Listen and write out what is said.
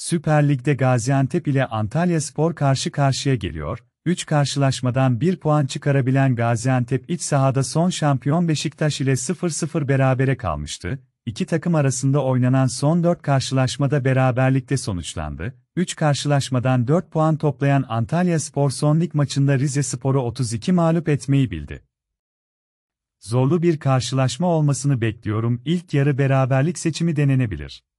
Süper Lig'de Gaziantep ile Antalya Spor karşı karşıya geliyor, 3 karşılaşmadan 1 puan çıkarabilen Gaziantep iç sahada son şampiyon Beşiktaş ile 0-0 berabere kalmıştı. İki takım arasında oynanan son 4 karşılaşmada beraberlikte sonuçlandı. 3 karşılaşmadan 4 puan toplayan Antalya Spor son lig maçında Rize Spor'u 32 mağlup etmeyi bildi. Zorlu bir karşılaşma olmasını bekliyorum. İlk yarı beraberlik seçimi denenebilir.